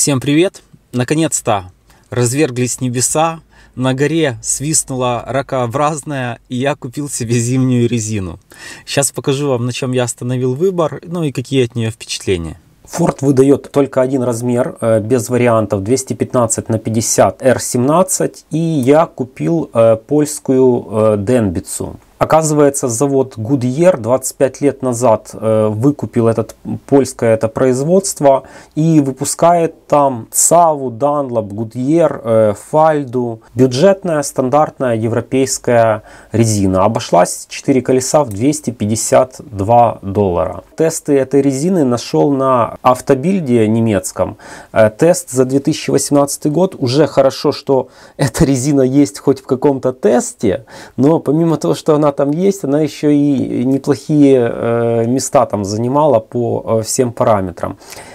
Всем привет! Наконец-то разверглись небеса, на горе свистнула ракообразная, и я купил себе зимнюю резину. Сейчас покажу вам, на чем я остановил выбор, ну и какие от нее впечатления. Форд выдает только один размер, э, без вариантов, 215 на 50 R17, и я купил э, польскую э, Денбицу. Оказывается, завод Goodyear 25 лет назад э, выкупил это польское это производство и выпускает там Саву, Dunlop, Goodyear, э, Фальду. Бюджетная стандартная европейская резина. Обошлась 4 колеса в 252 доллара. Тесты этой резины нашел на автобильде немецком. Э, тест за 2018 год. Уже хорошо, что эта резина есть хоть в каком-то тесте, но помимо того, что она она там есть, она еще и неплохие э, места там занимала по э, всем параметрам.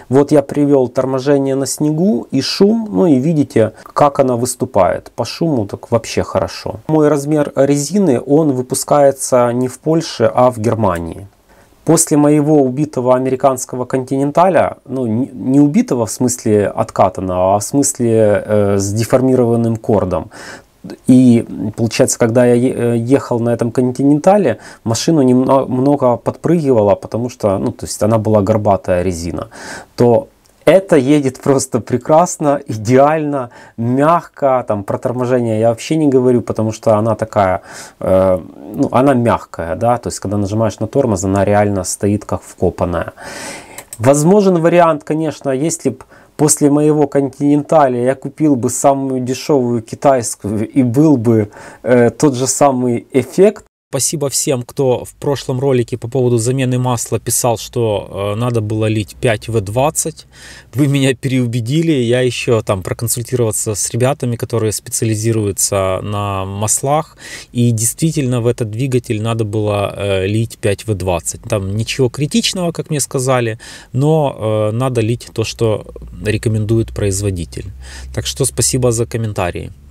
Вот я привел торможение на снегу и шум, ну и видите, как она выступает. По шуму так вообще хорошо. Мой размер резины, он выпускается не в Польше, а в Германии. После моего убитого американского континенталя, ну не убитого в смысле откатанного, а в смысле э, с деформированным кордом, и получается, когда я э, ехал на этом континентале, машину немного подпрыгивала, потому что, ну, то есть она была горбатая резина, то это едет просто прекрасно, идеально, мягко, там про торможение я вообще не говорю, потому что она такая, э, ну, она мягкая, да, то есть когда нажимаешь на тормоз, она реально стоит как вкопанная. Возможен вариант, конечно, если бы после моего континенталя я купил бы самую дешевую китайскую и был бы э, тот же самый эффект, Спасибо всем, кто в прошлом ролике по поводу замены масла писал, что э, надо было лить 5В20. Вы меня переубедили. Я еще там проконсультироваться с ребятами, которые специализируются на маслах. И действительно в этот двигатель надо было э, лить 5В20. Там ничего критичного, как мне сказали, но э, надо лить то, что рекомендует производитель. Так что спасибо за комментарии.